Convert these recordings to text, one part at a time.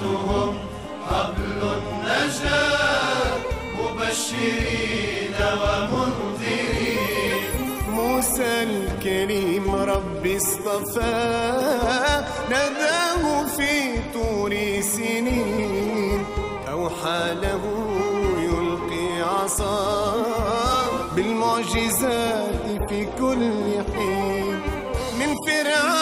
صلواتهم حبل النجاة مبشرين ومنذرين موسى الكريم ربي اصطفاه ناداه في طور سنين أوحى له يلقي عصاه بالمعجزات في كل حين من فرعون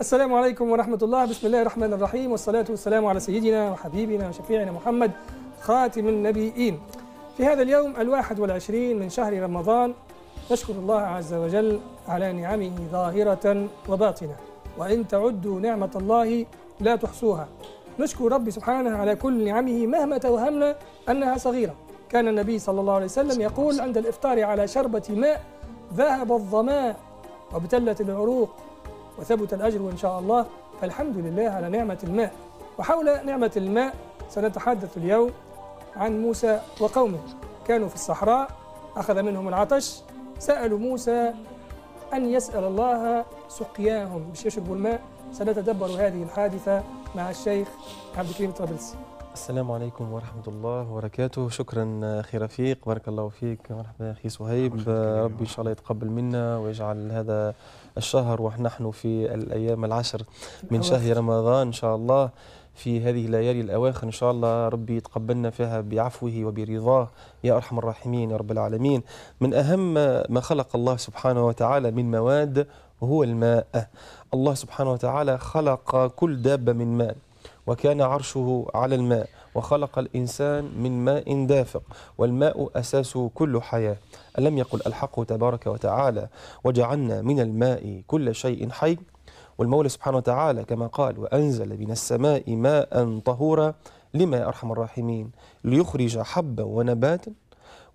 السلام عليكم ورحمة الله بسم الله الرحمن الرحيم والصلاة والسلام على سيدنا وحبيبنا وشفيعنا محمد خاتم النبيين في هذا اليوم الواحد والعشرين من شهر رمضان نشكر الله عز وجل على نعمه ظاهرة وباطنة وإن تعدوا نعمة الله لا تحصوها نشكر ربي سبحانه على كل نعمه مهما توهمنا أنها صغيرة كان النبي صلى الله عليه وسلم يقول عند الإفطار على شربة ماء ذهب الظماء وابتلت العروق وثبت الأجر إن شاء الله فالحمد لله على نعمة الماء وحول نعمة الماء سنتحدث اليوم عن موسى وقومه كانوا في الصحراء أخذ منهم العطش سألوا موسى أن يسأل الله سقياهم مش يشربوا الماء سنتدبر هذه الحادثة مع الشيخ عبد الكريم طرابلسي السلام عليكم ورحمة الله وبركاته شكرا أخي رفيق بارك الله فيك مرحبا أخي صهيب ربي إن شاء الله يتقبل منا ويجعل هذا الشهر ونحن في الأيام العشر من شهر رمضان إن شاء الله في هذه الليالي الأواخر إن شاء الله ربي يتقبلنا فيها بعفوه وبرضاه يا أرحم الراحمين يا رب العالمين من أهم ما خلق الله سبحانه وتعالى من مواد هو الماء الله سبحانه وتعالى خلق كل دابة من ماء وكان عرشه على الماء وخلق الإنسان من ماء دافق والماء أساس كل حياة ألم يقل الحق تبارك وتعالى وجعلنا من الماء كل شيء حي والمولى سبحانه وتعالى كما قال وأنزل من السماء ماء طهورا لما أرحم الراحمين ليخرج حبا ونباتا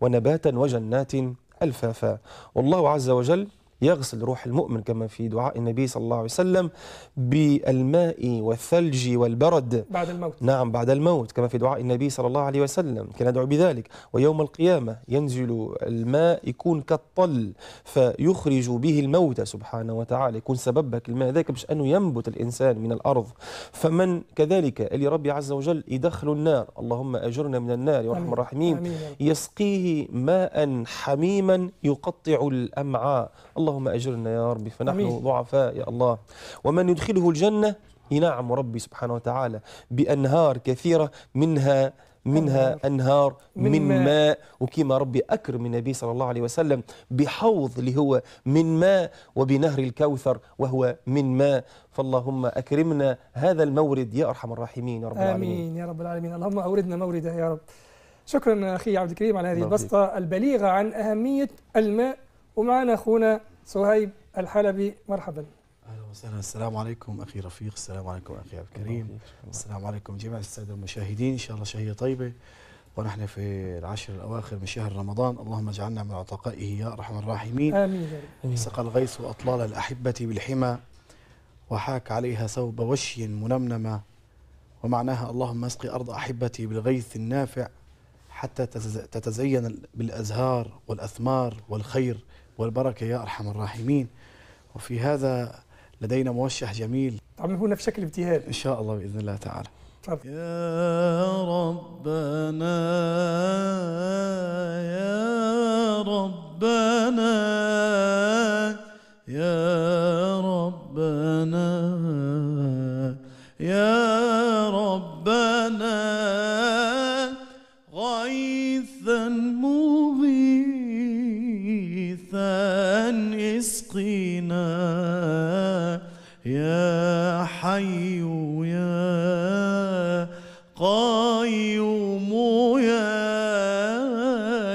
ونباتا وجنات ألفافا والله عز وجل يغسل روح المؤمن كما في دعاء النبي صلى الله عليه وسلم بالماء والثلج والبرد بعد الموت نعم بعد الموت كما في دعاء النبي صلى الله عليه وسلم كان يدعو بذلك ويوم القيامة ينزل الماء يكون كالطل فيخرج به الموت سبحانه وتعالى يكون سببك الماء ذاك باش أنه ينبت الإنسان من الأرض فمن كذلك اللي ربي عز وجل يدخل النار اللهم أجرنا من النار يا أرحم الراحمين يسقيه ماء حميما يقطع الأمعاء اللهم أجرنا يا ربي فنحن أمين. ضعفاء يا الله ومن يدخله الجنة ينعم ربي سبحانه وتعالى بأنهار كثيرة منها منها أنهار من, من ماء, ماء وكما ربي أكرم النبي صلى الله عليه وسلم بحوض اللي هو من ماء وبنهر الكوثر وهو من ماء فاللهم أكرمنا هذا المورد يا أرحم الراحمين يا رب العالمين آمين يا رب العالمين اللهم أوردنا مورده يا رب شكرا أخي عبد الكريم على هذه البسطة البليغة عن أهمية الماء ومعنا أخونا صهيب الحلبي مرحبا اهلا وسهلا السلام عليكم اخي رفيق السلام عليكم اخي عبد الكريم السلام عليكم جميع الساده المشاهدين ان شاء الله شهيه طيبه ونحن في العشر الاواخر من شهر رمضان اللهم اجعلنا من عتقائه يا ارحم الراحمين امين سقى الغيث واطلال الاحبه بالحمى وحاك عليها ثوب وشي منمنمه ومعناها اللهم اسقي ارض احبتي بالغيث النافع حتى تتزين بالازهار والاثمار والخير والبركة يا أرحم الراحمين وفي هذا لدينا موشح جميل تعملوه لنا في شكل ابتهال إن شاء الله بإذن الله تعالى طب. يا ربنا يا ربنا يا ربنا يا يسقينا يا حي يا قيوم يا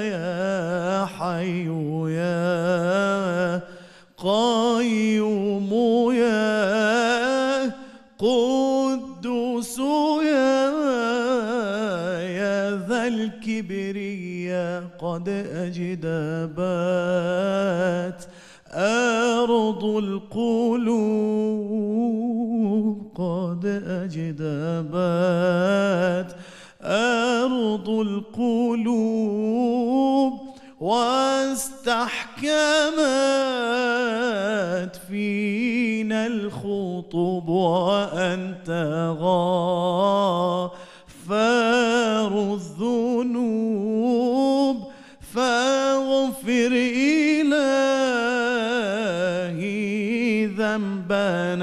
يا حي يا قيوم يا قدوس يا يا ذا الكبرياء قد أجدبت أه أرض القلوب قد أجدبت أرض القلوب واستحكمت فينا الخطب وأنت غار كان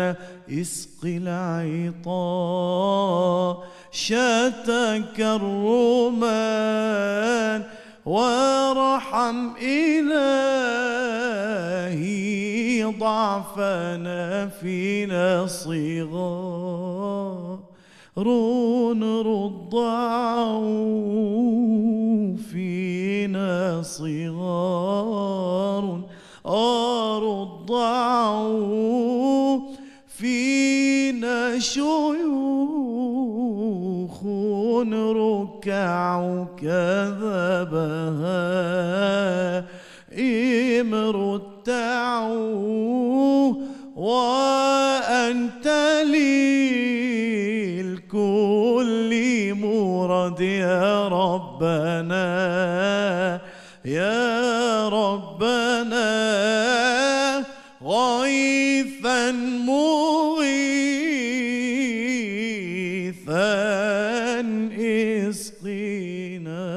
اسق العطاء شتك الرومان وارحم إلهي ضعفنا فينا صغار رد فينا صغار آه الضعف شيوخ ركع كذبها التعو وأنت لي الكل مرد يا ربنا يا يسقينا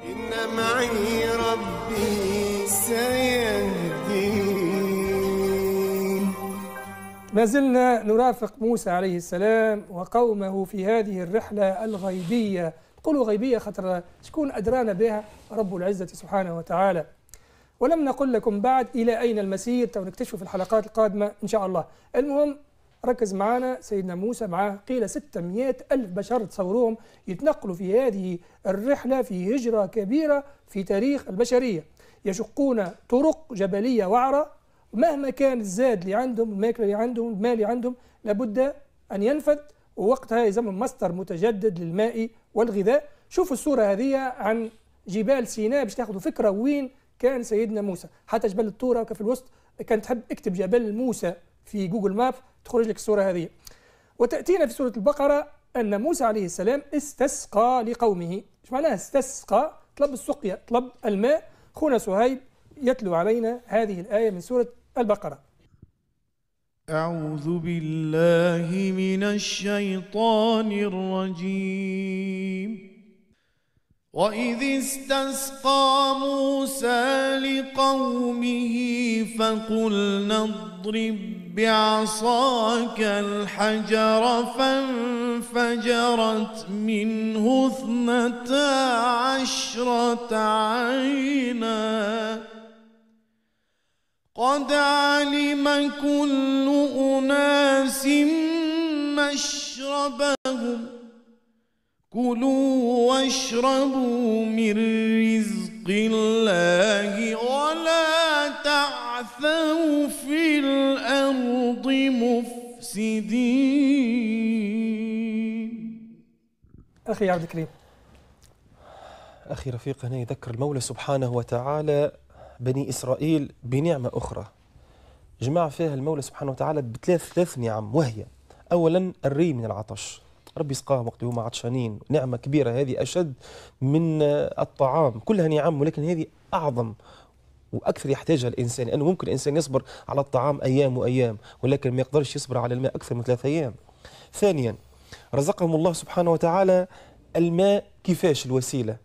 إن معي ربي سيهدين ما زلنا نرافق موسى عليه السلام وقومه في هذه الرحلة الغيبية قولوا غيبية خطر شكون أدرانا بها رب العزة سبحانه وتعالى ولم نقل لكم بعد إلى أين المسير تو نكتشف في الحلقات القادمة إن شاء الله المهم ركز معانا سيدنا موسى معاه قيل 600 ألف بشر تصوروهم يتنقلوا في هذه الرحلة في هجرة كبيرة في تاريخ البشرية يشقون طرق جبلية وعرة مهما كان الزاد اللي عندهم الماكلة اللي عندهم المال اللي عندهم لابد أن ينفذ ووقتها يزمن مصدر متجدد للماء والغذاء شوفوا الصورة هذه عن جبال سيناء باش تاخذوا فكرة وين كان سيدنا موسى حتى جبل الطورة وكان في الوسط كان تحب اكتب جبل موسى في جوجل ماب تخرج لك الصورة هذه وتأتينا في سورة البقرة أن موسى عليه السلام استسقى لقومه ايش معناها استسقى طلب السقيا طلب الماء خونا سهيب يتلو علينا هذه الآية من سورة البقرة أعوذ بالله من الشيطان الرجيم وإذ استسقى موسى لقومه فقلنا اضرب بعصاك الحجر فانفجرت منه اثنتا عشرة عينا قد علم كل أناس مشربا كلوا واشربوا من رزق الله ولا تعثوا في الأرض مفسدين أخي عبد الكريم أخي رفيق هنا يذكر المولى سبحانه وتعالى بني إسرائيل بنعمة أخرى جمع فيها المولى سبحانه وتعالى بثلاث ثلاث نعم وهي أولا الري من العطش ربي سقاهم وقت هما عطشانين نعمه كبيره هذه اشد من الطعام كلها نعم ولكن هذه اعظم واكثر يحتاجها الانسان لانه ممكن الانسان يصبر على الطعام ايام وايام ولكن ما يقدرش يصبر على الماء اكثر من ثلاثة ايام ثانيا رزقهم الله سبحانه وتعالى الماء كيفاش الوسيله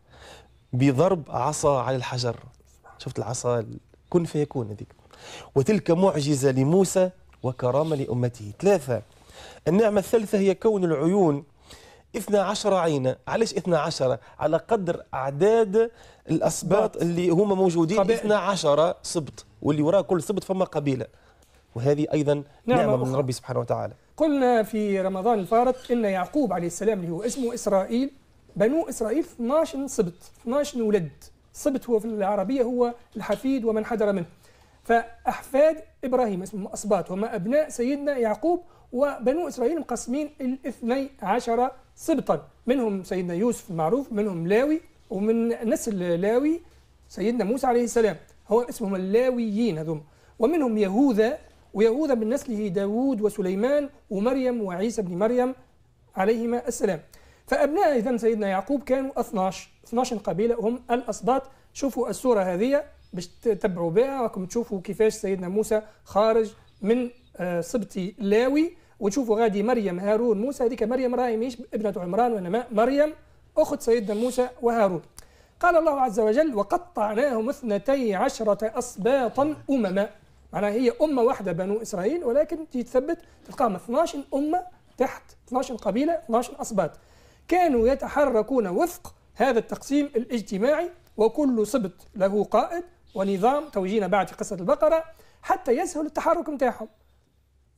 بضرب عصا على الحجر شفت العصا كن فيكون هذيك وتلك معجزه لموسى وكرامه لامته ثلاثه النعمة الثالثة هي كون العيون 12 عينة علاش 12 على قدر أعداد الأسباط اللي هما موجودين قبيل. 12 سبط واللي وراء كل سبط فما قبيلة وهذه أيضا نعمة, نعمة من ربي سبحانه وتعالى قلنا في رمضان الفارط إن يعقوب عليه السلام اللي هو اسمه إسرائيل بنو إسرائيل 12 سبط 12 ولد سبط هو في العربية هو الحفيد ومن حدر منه فأحفاد إبراهيم اسمهم أسباط هم أبناء سيدنا يعقوب وبنو إسرائيل مقسمين الاثني عشر سبطا منهم سيدنا يوسف المعروف منهم لاوي ومن نسل لاوي سيدنا موسى عليه السلام هو اسمهم اللاويين هذوما ومنهم يهوذا ويهوذا من نسله داوود وسليمان ومريم وعيسى بن مريم عليهما السلام فأبناء إذا سيدنا يعقوب كانوا 12 12 قبيلة هم الأسباط شوفوا الصورة هذه باش تتبعوا بها راكم تشوفوا كيفاش سيدنا موسى خارج من آه، سبط لاوي وتشوفوا غادي مريم هارون موسى هذيك مريم راهي مش ابنة عمران وإنما مريم أخت سيدنا موسى وهارون قال الله عز وجل وقطعناهم اثنتي عشرة أسباطا أمما معناها هي أمة واحدة بنو إسرائيل ولكن تجي تثبت تلقاهم 12 أمة تحت 12 قبيلة 12 أسباط كانوا يتحركون وفق هذا التقسيم الاجتماعي وكل سبط له قائد ونظام توجينا بعد قصة البقرة حتى يسهل التحرك نتاعهم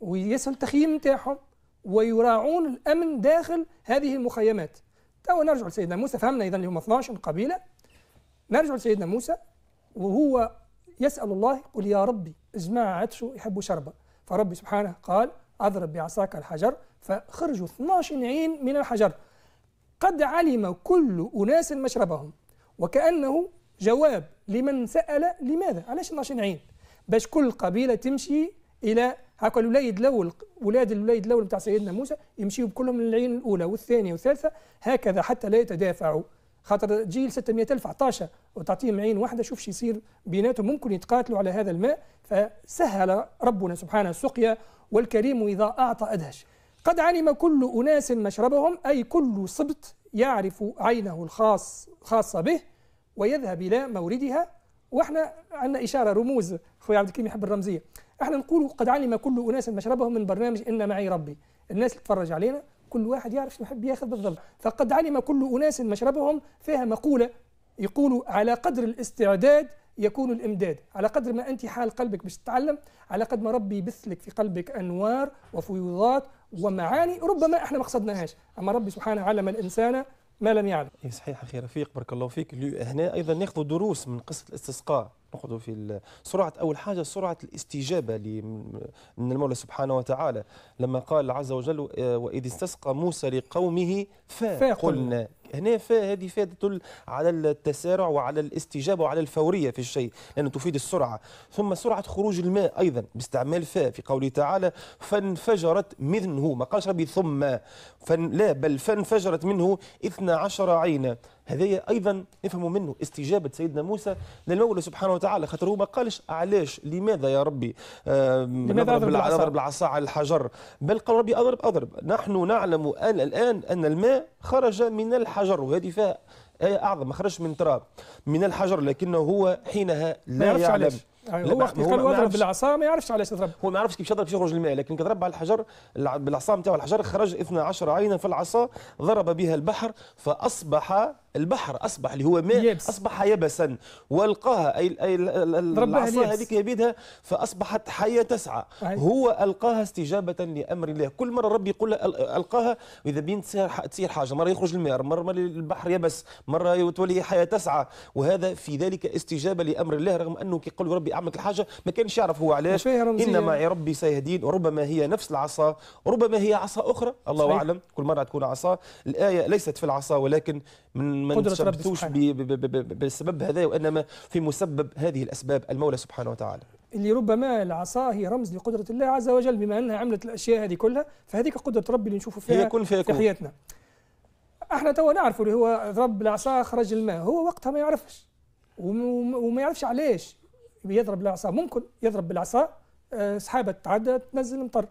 ويسهل التخييم نتاعهم ويراعون الامن داخل هذه المخيمات تو نرجع لسيدنا موسى فهمنا اذا اللي هم 12 قبيله نرجع لسيدنا موسى وهو يسال الله قل يا ربي اجمع عطشوا يحبوا شربه فربي سبحانه قال اضرب بعصاك الحجر فخرجوا 12 عين من الحجر قد علم كل اناس مشربهم وكانه جواب لمن سال لماذا علاش 12 عين باش كل قبيله تمشي الى هكا الوليد الاول ولاد الوليد الاول بتاع سيدنا موسى يمشيوا بكلهم للعين الاولى والثانيه والثالثه هكذا حتى لا يتدافعوا خاطر جيل 600 الف عطاشه وتعطيهم عين واحده شوف شو يصير بيناتهم ممكن يتقاتلوا على هذا الماء فسهل ربنا سبحانه السقيا والكريم اذا اعطى ادهش قد علم كل اناس مشربهم اي كل صبت يعرف عينه الخاص خاصه به ويذهب الى موردها واحنا عندنا اشاره رموز خويا عبد الكريم يحب الرمزيه احنا نقول قد علم كل اناس مشربهم من برنامج ان معي ربي الناس اللي تتفرج علينا كل واحد يعرف شنو يحب ياخذ بالضبط فقد علم كل اناس مشربهم فيها مقوله يقول على قدر الاستعداد يكون الامداد على قدر ما انت حال قلبك باش تتعلم على قد ما ربي يبث لك في قلبك انوار وفيوضات ومعاني ربما احنا ما قصدناهاش اما ربي سبحانه علم الانسان ما لم يعلم يعني. صحيح اخي رفيق بارك الله فيك هنا ايضا ناخذ دروس من قصه الاستسقاء ناخذ في سرعه اول حاجه سرعه الاستجابه من المولى سبحانه وتعالى لما قال عز وجل آه، واذ استسقى موسى لقومه فقلنا هنا هذه فادة على التسارع وعلى الاستجابة وعلى الفورية في الشيء لأنه تفيد السرعة ثم سرعة خروج الماء أيضا باستعمال فاء في قوله تعالى فانفجرت منه ما قالش ربي ثم فن لا بل فانفجرت منه 12 عينا هذايا ايضا نفهموا منه استجابه سيدنا موسى للمولى سبحانه وتعالى خاطر هو ما قالش علاش لماذا يا ربي لماذا اضرب العصا اضرب العصا على الحجر بل قال ربي اضرب اضرب نحن نعلم أن الان ان الماء خرج من الحجر وهذه فيها آية أعظم ما خرجش من تراب من الحجر لكنه هو حينها لا يعلم عليش. يعني هو وقت قال اضرب بالعصا ما يعرفش علاش يضرب هو ما يعرفش كيفاش يضرب يخرج الماء لكن ضرب على الحجر بالعصا نتاعو الحجر خرج 12 عينا في العصا ضرب بها البحر فاصبح البحر أصبح اللي هو ماء يبس. أصبح يبسا والقاها أي, أي العصا هذيك يبيدها فأصبحت حية تسعى أي. هو ألقاها استجابة لأمر الله كل مرة ربي يقول ألقاها وإذا بين تصير حاجة مرة يخرج الماء مرة البحر يبس مرة تولي حياة تسعى وهذا في ذلك استجابة لأمر الله رغم أنه كيقول ربي أعمل الحاجة ما كانش يعرف هو علاش إن معي ربي سيهدين وربما هي نفس العصا ربما هي عصا أخرى الله أعلم كل مرة تكون عصا الآية ليست في العصا ولكن من ما نتشبتوش بالسبب هذا وانما في مسبب هذه الاسباب المولى سبحانه وتعالى اللي ربما العصا هي رمز لقدرة الله عز وجل بما أنها عملت الأشياء هذه كلها فهذيك قدرة ربي اللي نشوفه فيها في حياتنا احنا توا نعرفوا اللي هو ضرب العصا خرج الماء هو وقتها ما يعرفش وما يعرفش علاش يضرب العصا ممكن يضرب بالعصا آه، سحابة تعدى تنزل مطر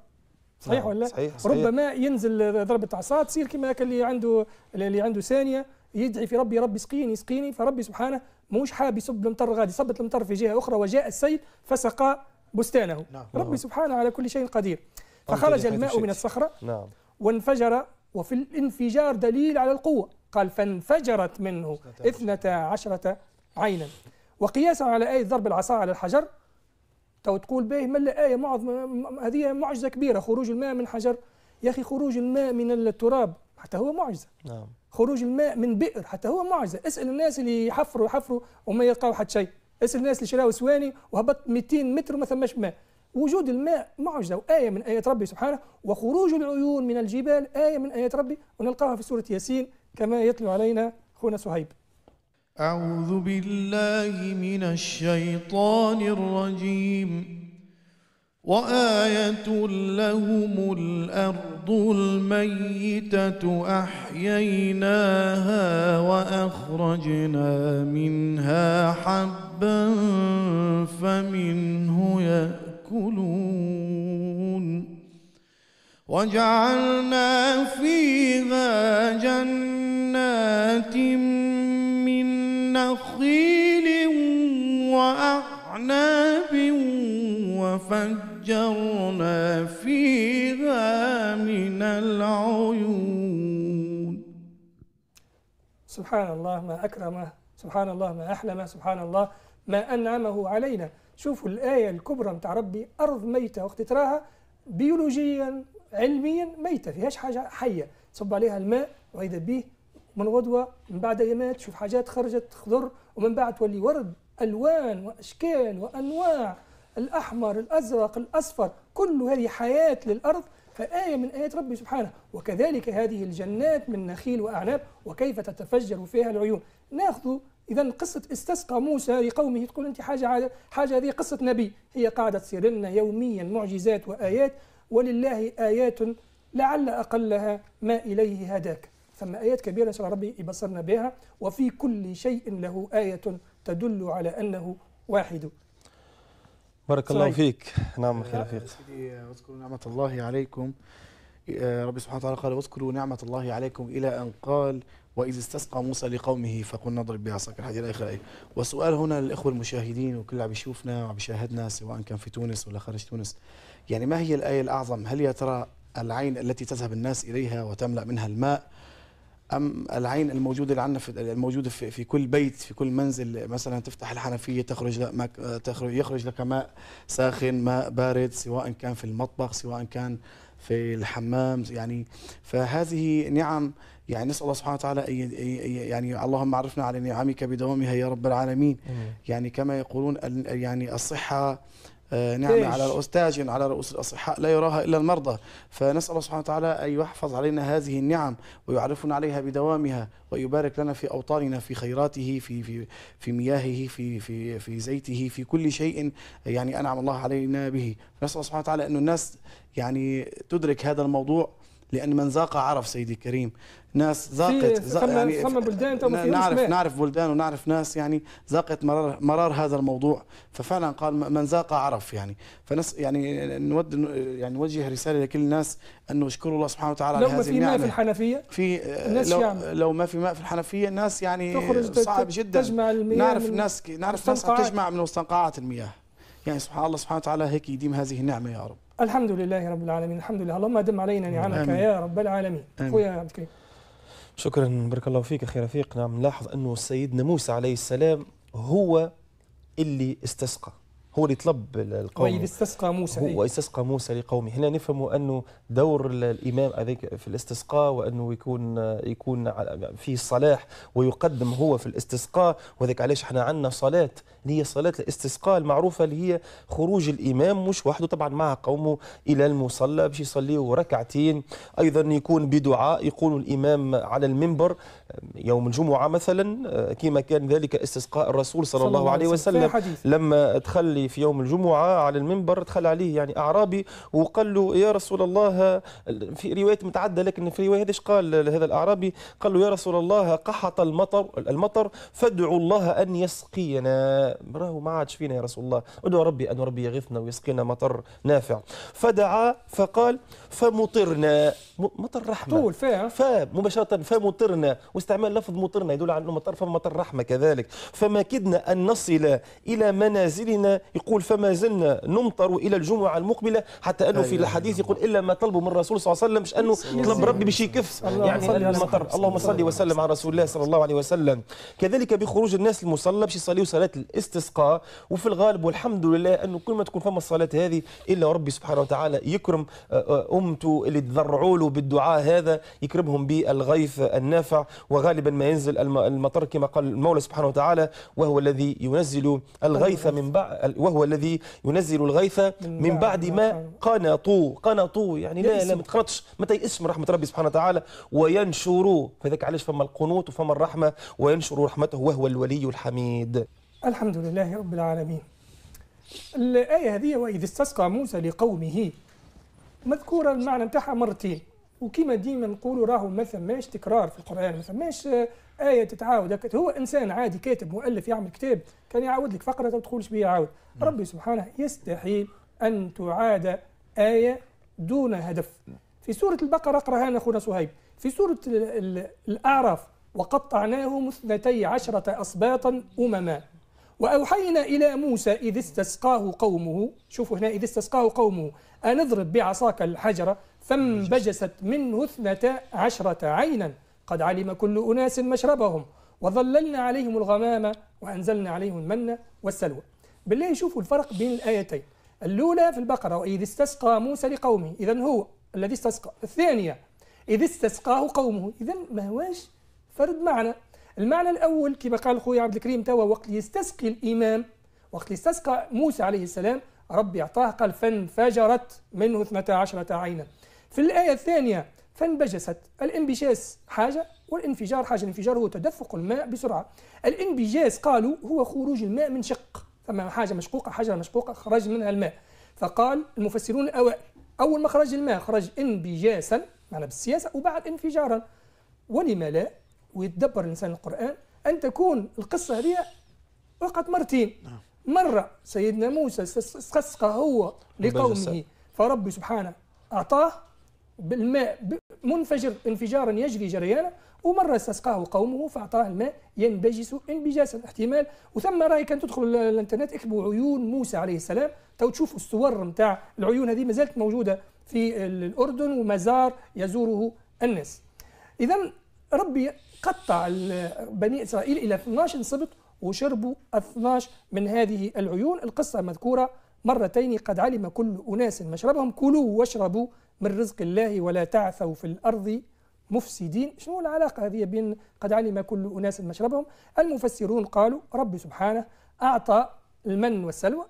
صحيح نعم، ولا صحيح صحيح. ربما ينزل ضربة عصا تصير كما اللي عنده اللي عنده ثانية يدعي في ربي ربي سقيني سقيني فربي سبحانه مش حاب يصب المطر غادي صبت المطر في جهه اخرى وجاء السيل فسقى بستانه نعم. ربي نعم. سبحانه على كل شيء قدير طيب، فخرج الماء من الصخره نعم. وانفجر وفي الانفجار دليل على القوه قال فانفجرت منه اثنتا عشرة عينا وقياسا على آية ضرب العصا على الحجر تو تقول به ملا آية معظم هذه معجزة كبيرة خروج الماء من حجر يا أخي خروج الماء من التراب حتى هو معجزه نعم خروج الماء من بئر حتى هو معجزه اسال الناس اللي يحفروا يحفروا وما يلقاو حتى شيء اسال الناس اللي شراوا سواني وهبط 200 متر وما ثماش ماء وجود الماء معجزه وايه من ايات ربي سبحانه وخروج العيون من الجبال ايه من ايات ربي ونلقاها في سوره ياسين كما يتلو علينا اخونا صهيب أعوذ بالله من الشيطان الرجيم وآية لهم الأرض الميتة أحييناها وأخرجنا منها حبا فمنه يأكلون وجعلنا فيها جنات من نخيل وأعناب وفجر فجرنا فيها من العيون سبحان الله ما أكرمه سبحان الله ما أحلمه سبحان الله ما أنعمه علينا شوفوا الآية الكبرى متاع ربي أرض ميتة وقت تراها بيولوجيا علميا ميتة فيهاش حاجة حية تصب عليها الماء وإذا به من غدوة من بعد يمات تشوف حاجات خرجت خضر ومن بعد تولي ورد ألوان وأشكال وأنواع الأحمر الأزرق الأصفر كل هذه حياة للأرض فآية من آيات ربي سبحانه وكذلك هذه الجنات من نخيل وأعناب وكيف تتفجر فيها العيون ناخذ إذا قصة استسقى موسى لقومه تقول أنت حاجة عادة حاجة هذه قصة نبي هي قاعدة تصير لنا يوميا معجزات وآيات ولله آيات لعل أقلها ما إليه هداك ثم آيات كبيرة شاء ربي يبصرنا بها وفي كل شيء له آية تدل على أنه واحد بارك الله طيب. فيك نعم خير رفيق واذكروا نعمه الله عليكم إيه، ربي سبحانه وتعالى قال واذكروا نعمه الله عليكم الى ان قال واذ استسقى موسى لقومه فقلنا اضرب بعصاك الحجر الاخر والسؤال هنا للاخوه المشاهدين وكل اللي عم يشوفنا وعم يشاهدنا سواء كان في تونس ولا خارج تونس يعني ما هي الايه الاعظم هل يا ترى العين التي تذهب الناس اليها وتملا منها الماء ام العين الموجوده اللي عندنا في الموجوده في, في كل بيت في كل منزل مثلا تفتح الحنفيه تخرج لك تخرج يخرج لك ماء ساخن ماء بارد سواء كان في المطبخ سواء كان في الحمام يعني فهذه نعم يعني نسال الله سبحانه وتعالى يعني اللهم عرفنا على نعمك بدوامها يا رب العالمين يعني كما يقولون يعني الصحه آه، نعمة على رؤوس تاج على رؤوس الأصحاء لا يراها إلا المرضى فنسأل الله سبحانه وتعالى أن يحفظ علينا هذه النعم ويعرفنا عليها بدوامها ويبارك لنا في أوطاننا في خيراته في في في مياهه في في في زيته في كل شيء يعني أنعم الله علينا به نسأل الله سبحانه وتعالى أن الناس يعني تدرك هذا الموضوع لان من ذاق عرف سيدي كريم ناس ذاقت يعني ثم بلدان نعرف نعرف بلدان ونعرف ناس يعني ذاقت مرار, مرار هذا الموضوع ففعلا قال من ذاق عرف يعني فنس يعني نود يعني نوجه رساله لكل الناس انه يشكروا الله سبحانه وتعالى على هذه النعمه لو ما في ماء في الحنفيه في آه، الناس لو, يعمل. لو ما في ماء في الحنفيه الناس يعني صعب جدا تجمع المياه نعرف ناس نعرف ناس تجمع من مستنقعات المياه يعني سبحان الله سبحانه وتعالى هيك يديم هذه النعمه يا رب الحمد لله رب العالمين الحمد لله اللهم أدم علينا نعمك يا رب العالمين أخويا عبد الكريم شكرا بارك الله فيك أخي رفيق نعم نلاحظ أنه سيدنا موسى عليه السلام هو اللي استسقى هو اللي طلب القوم وإذ استسقى موسى هو إيه؟ استسقى موسى لقومه هنا نفهموا أنه دور الإمام هذاك في الاستسقاء وأنه يكون يكون فيه صلاح ويقدم هو في الاستسقاء وذلك علاش احنا عندنا صلاة اللي هي صلاة الاستسقاء المعروفة اللي هي خروج الإمام مش وحده طبعا مع قومه إلى المصلى باش يصليوا ركعتين أيضا يكون بدعاء يقول الإمام على المنبر يوم الجمعة مثلا آه، كما كان ذلك استسقاء الرسول صلى, صلى الله عليه وسلم لما تخلي في يوم الجمعة على المنبر دخل عليه يعني أعرابي وقال له يا رسول الله في رواية متعدة لكن في رواية ايش قال لهذا الأعرابي قال له يا رسول الله قحط المطر المطر فادعوا الله أن يسقينا راهو ما عادش فينا يا رسول الله ادعو ربي أن ربي يغيثنا ويسقينا مطر نافع فدعا فقال فمطرنا مطر رحمة طول فيها فمباشرة فمطرنا واستعمال لفظ مطرنا يدل على أنه مطر فمطر رحمة كذلك فما كدنا أن نصل إلى منازلنا يقول فما زلنا نمطر إلى الجمعة المقبلة حتى أنه في أيوة. الحديث يقول إلا ما طلبوا من الرسول صلى الله عليه وسلم مش أنه طلب ربي باش يكف يعني المطر اللهم صل وسلم على رسول الله صلى الله عليه وسلم كذلك بخروج الناس المصلى باش يصليوا صلاة الاستسقاء وفي الغالب والحمد لله انه كل ما تكون فما الصلاه هذه الا ربي سبحانه وتعالى يكرم آه، آه، امته اللي تضرعوا له بالدعاء هذا يكرمهم بالغيث النافع وغالبا ما ينزل المطر كما قال المولى سبحانه وتعالى وهو الذي ينزل الغيث من بعد وهو الذي ينزل الغيث من بعد ما قنطوا قنطوا يعني لا لا ما تقنطش ما تيأسش من رحمه ربي سبحانه وتعالى وينشروا فذاك علاش فما القنوط وفما الرحمه وينشر رحمته وهو الولي الحميد الحمد لله رب العالمين الآية هذه وإذ استسقى موسى لقومه مذكورة المعنى نتاعها مرتين وكما ديما نقولوا راهو ما ثماش تكرار في القرآن ما ثماش آية تتعاود هو إنسان عادي كاتب مؤلف يعمل كتاب كان يعاود لك فقرة ما تقولش بيه يعاود ربي سبحانه يستحيل أن تعاد آية دون هدف في سورة البقرة أقرأها أنا أخونا صهيب في سورة الأعراف وقطعناهم اثنتي عشرة أسباطا أمما وأوحينا إلى موسى إذ استسقاه قومه شوفوا هنا إذ استسقاه قومه أن اضرب بعصاك الحجرة فانبجست منه اثنتا عشرة عينا قد علم كل أناس مشربهم وظللنا عليهم الغمام وأنزلنا عليهم المن والسلوى بالله شوفوا الفرق بين الآيتين الأولى في البقرة وإذ استسقى موسى لقومه إذا هو الذي استسقى الثانية إذ استسقاه قومه إذا ما هواش فرد معنى المعنى الأول كما قال خويا عبد الكريم توا وقت يستسقي الإمام وقت يستسقى موسى عليه السلام ربي أعطاه قال فانفجرت منه اثنتا عشرة عينا في الآية الثانية فانبجست الانبجاس حاجة والانفجار حاجة الانفجار هو تدفق الماء بسرعة الانبجاس قالوا هو خروج الماء من شق ثم حاجة مشقوقة حجرة مشقوقة خرج منها الماء فقال المفسرون الأوائل أول ما خرج الماء خرج انبجاسا معنى بالسياسة وبعد انفجارا ولما لا ويتدبر الانسان القران ان تكون القصه هذه وقعت مرتين نعم. مره سيدنا موسى استسقى هو لقومه فربي سبحانه اعطاه بالماء منفجر انفجارا يجري جريانا ومره استسقاه قومه فاعطاه الماء ينبجس انبجاسا احتمال وثم راي كان تدخل الانترنت اكتبوا عيون موسى عليه السلام تو تشوف الصور نتاع العيون هذه ما زالت موجوده في الاردن ومزار يزوره الناس اذا ربي قطع بني إسرائيل إلى 12 سبط وشربوا 12 من هذه العيون القصة مذكورة مرتين قد علم كل أناس مشربهم كلوا واشربوا من رزق الله ولا تعثوا في الأرض مفسدين شنو العلاقة هذه بين قد علم كل أناس مشربهم المفسرون قالوا رب سبحانه أعطى المن والسلوى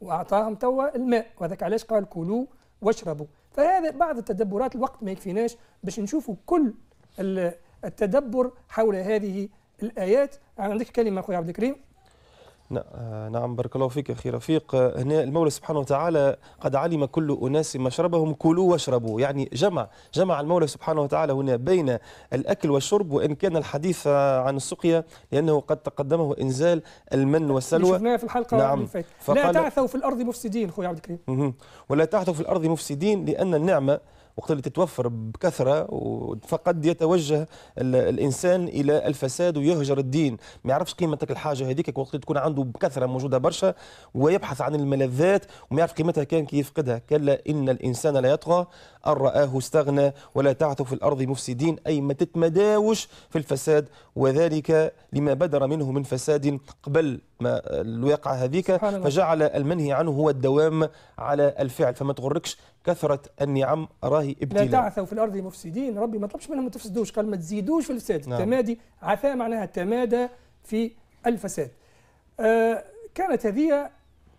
وأعطاهم توا الماء وذاك علاش قال كلوا واشربوا فهذا بعض التدبرات الوقت ما يكفيناش باش نشوفوا كل التدبر حول هذه الآيات عندك كلمة أخوي عبد الكريم آه، نعم بارك الله فيك أخي رفيق آه، هنا المولى سبحانه وتعالى قد علم كل أناس مشربهم كلوا واشربوا يعني جمع جمع المولى سبحانه وتعالى هنا بين الأكل والشرب وإن كان الحديث عن السقيا لأنه قد تقدمه إنزال المن والسلوى شفناه في الحلقة نعم اللي لا تعثوا في الأرض مفسدين أخوي عبد الكريم ولا تعثوا في الأرض مفسدين لأن النعمة وقت اللي تتوفر بكثره فقد يتوجه الانسان الى الفساد ويهجر الدين ما يعرفش قيمتك الحاجه هذيك وقت تكون عنده بكثره موجوده برشا ويبحث عن الملذات وما يعرف قيمتها كان كي يفقدها كلا ان الانسان لا يطغى ان راه استغنى ولا تعثوا في الارض مفسدين اي ما تتمداوش في الفساد وذلك لما بدر منه من فساد قبل ما الواقعة هذيك فجعل المنهي عنه هو الدوام على الفعل فما تغركش كثرة النعم راهي ابتلاء لا تعثوا في الأرض مفسدين ربي ما طلبش منهم ما تفسدوش قال ما تزيدوش في الفساد نعم. التمادي عثاء معناها تمادى في الفساد آه كانت هذه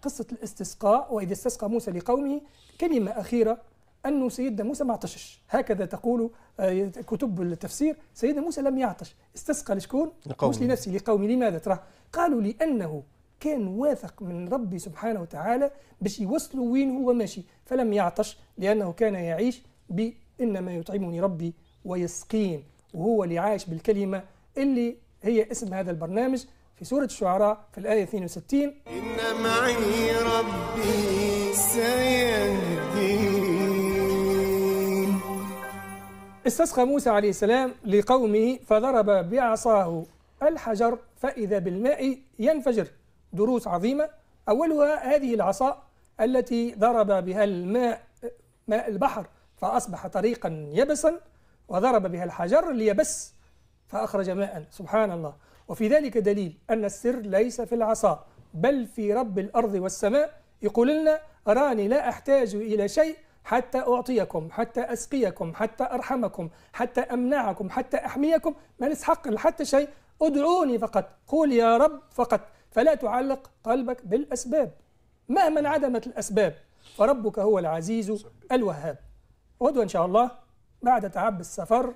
قصة الاستسقاء وإذا استسقى موسى لقومه كلمة أخيرة أنه سيدنا موسى ما عطشش هكذا تقول آه، كتب التفسير سيدنا موسى لم يعطش استسقى لشكون؟ مش لنفسه لقومه لماذا ترى؟ قالوا لأنه كان واثق من ربي سبحانه وتعالى باش يوصله وين هو ماشي فلم يعطش لأنه كان يعيش بإنما يطعمني ربي ويسقين وهو اللي عايش بالكلمة اللي هي اسم هذا البرنامج في سورة الشعراء في الآية 62 إن معي ربي سيهدين استسقى موسى عليه السلام لقومه فضرب بعصاه الحجر فإذا بالماء ينفجر دروس عظيمة أولها هذه العصا التي ضرب بها الماء ماء البحر فأصبح طريقا يبسا وضرب بها الحجر ليبس فأخرج ماء سبحان الله وفي ذلك دليل أن السر ليس في العصا بل في رب الأرض والسماء يقول لنا أراني لا أحتاج إلى شيء حتى أعطيكم حتى أسقيكم حتى أرحمكم حتى أمنعكم حتى أحميكم ما نسحق حتى شيء ادعوني فقط قول يا رب فقط فلا تعلق قلبك بالأسباب مهما انعدمت الأسباب فربك هو العزيز الوهاب غدوة إن شاء الله بعد تعب السفر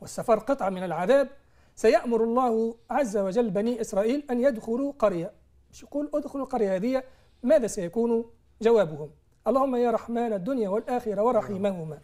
والسفر قطعة من العذاب سيأمر الله عز وجل بني إسرائيل أن يدخلوا قرية مش يقول ادخلوا القرية هذه ماذا سيكون جوابهم اللهم يا رحمن الدنيا والآخرة ورحيمهما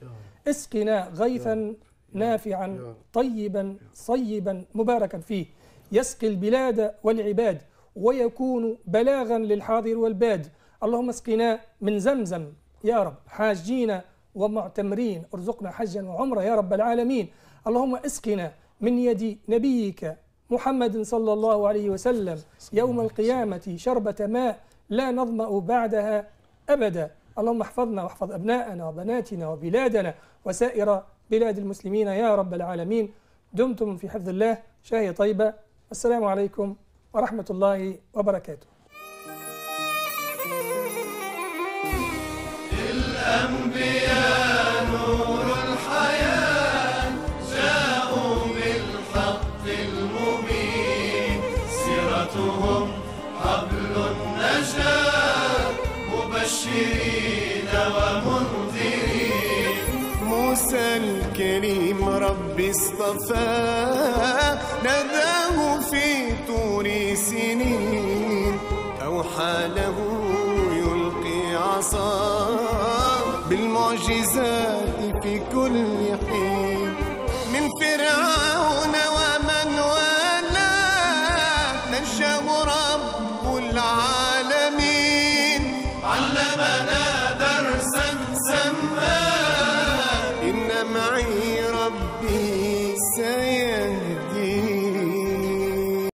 اسقنا غيثا نافعا طيبا صيبا مباركا فيه يسقي البلاد والعباد ويكون بلاغا للحاضر والباد اللهم اسقنا من زمزم يا رب حاجين ومعتمرين ارزقنا حجا وعمرة يا رب العالمين اللهم اسقنا من يد نبيك محمد صلى الله عليه وسلم يوم القيامة شربة ماء لا نظمأ بعدها أبدا اللهم احفظنا واحفظ أبناءنا وبناتنا وبلادنا وسائر بلاد المسلمين يا رب العالمين دمتم في حفظ الله شاهي طيبة السلام عليكم ورحمة الله وبركاته الأنبياء نور الحياة جاءوا بالحق المبين سيرتهم حبل النجاة مبشرين ومنذرين موسى الكريم ربي اصطفاه